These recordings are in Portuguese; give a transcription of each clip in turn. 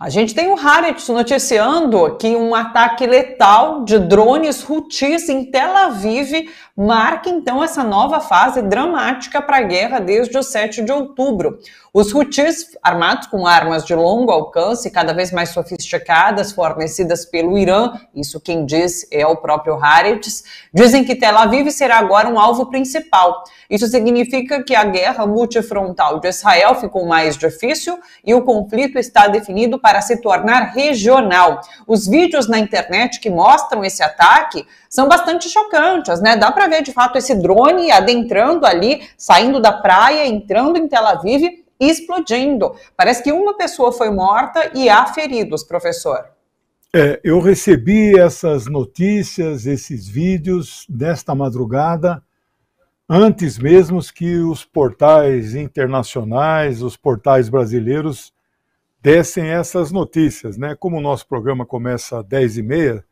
A gente tem o Haaretz noticiando que um ataque letal de drones Houthis em Tel Aviv marca então essa nova fase dramática para a guerra desde o 7 de outubro. Os Houthis, armados com armas de longo alcance, cada vez mais sofisticadas, fornecidas pelo Irã, isso quem diz é o próprio Haaretz, dizem que Tel Aviv será agora um alvo principal. Isso significa que a guerra multifrontal de Israel ficou mais difícil e o conflito está definido para para se tornar regional. Os vídeos na internet que mostram esse ataque são bastante chocantes, né? Dá para ver de fato esse drone adentrando ali, saindo da praia, entrando em Tel Aviv explodindo. Parece que uma pessoa foi morta e há feridos, professor. É, eu recebi essas notícias, esses vídeos desta madrugada, antes mesmo que os portais internacionais, os portais brasileiros dessem essas notícias. Né? Como o nosso programa começa às 10h30,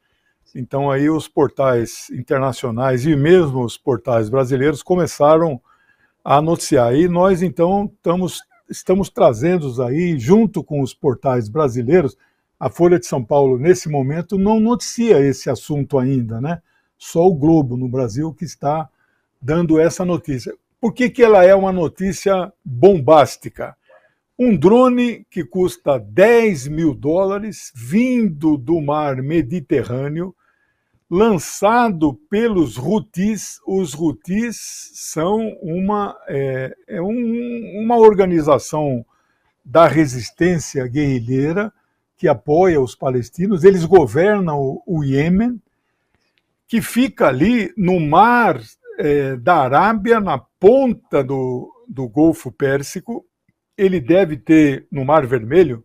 então aí os portais internacionais e mesmo os portais brasileiros começaram a noticiar. E nós, então, estamos, estamos trazendo aí, junto com os portais brasileiros, a Folha de São Paulo, nesse momento, não noticia esse assunto ainda, né? Só o Globo, no Brasil, que está dando essa notícia. Por que, que ela é uma notícia bombástica? Um drone que custa 10 mil dólares, vindo do mar Mediterrâneo, lançado pelos Houthis. Os Houthis são uma, é, é um, uma organização da resistência guerrilheira que apoia os palestinos. Eles governam o, Iêmen, que fica ali no mar é, da Arábia, na ponta do, do Golfo Pérsico, ele deve ter, no Mar Vermelho,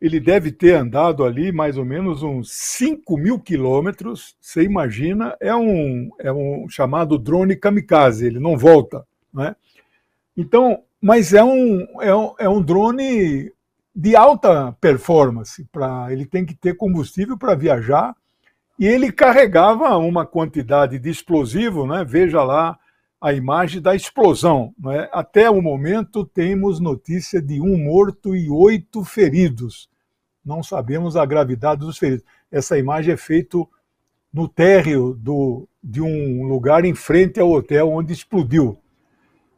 ele deve ter andado ali mais ou menos uns 5 mil quilômetros, você imagina, é um, é um chamado drone kamikaze, ele não volta. Né? Então, mas é um, é um, é um drone de alta performance, pra, ele tem que ter combustível para viajar, e ele carregava uma quantidade de explosivo, né? veja lá, a imagem da explosão. É? Até o momento, temos notícia de um morto e oito feridos. Não sabemos a gravidade dos feridos. Essa imagem é feita no térreo do, de um lugar em frente ao hotel onde explodiu.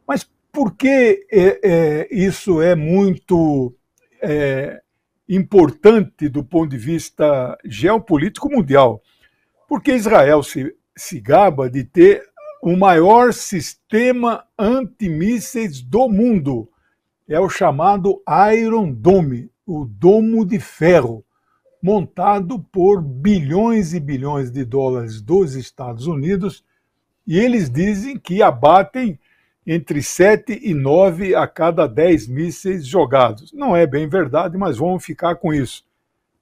Mas por que é, é, isso é muito é, importante do ponto de vista geopolítico mundial? Porque Israel se, se gaba de ter o maior sistema antimísseis do mundo. É o chamado Iron Dome, o domo de ferro, montado por bilhões e bilhões de dólares dos Estados Unidos, e eles dizem que abatem entre 7 e 9 a cada 10 mísseis jogados. Não é bem verdade, mas vamos ficar com isso.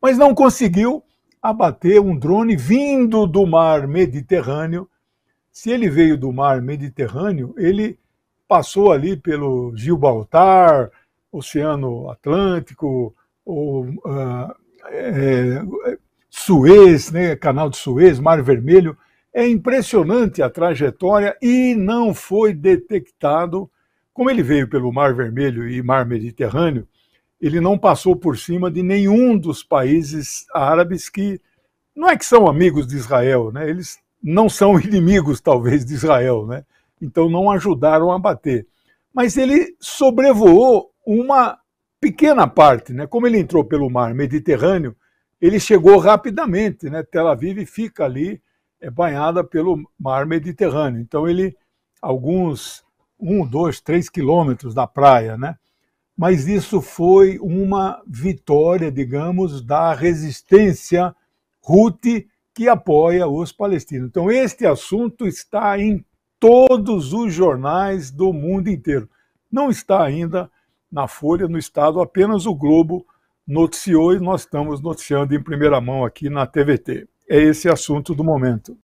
Mas não conseguiu abater um drone vindo do mar Mediterrâneo se ele veio do mar Mediterrâneo, ele passou ali pelo Gibraltar, Oceano Atlântico, ou, uh, ah, é, é, Suez, né, Canal de Suez, Mar Vermelho. É impressionante a trajetória e não foi detectado. Como ele veio pelo Mar Vermelho e Mar Mediterrâneo, ele não passou por cima de nenhum dos países árabes que não é que são amigos de Israel, né? Eles não são inimigos, talvez, de Israel, né? então não ajudaram a bater. Mas ele sobrevoou uma pequena parte, né? como ele entrou pelo mar Mediterrâneo, ele chegou rapidamente, né? Tel Aviv fica ali é, banhada pelo mar Mediterrâneo. Então ele, alguns, um, dois, três quilômetros da praia, né? Mas isso foi uma vitória, digamos, da resistência Ruth que apoia os palestinos. Então, este assunto está em todos os jornais do mundo inteiro. Não está ainda na Folha, no Estado, apenas o Globo noticiou e nós estamos noticiando em primeira mão aqui na TVT. É esse assunto do momento.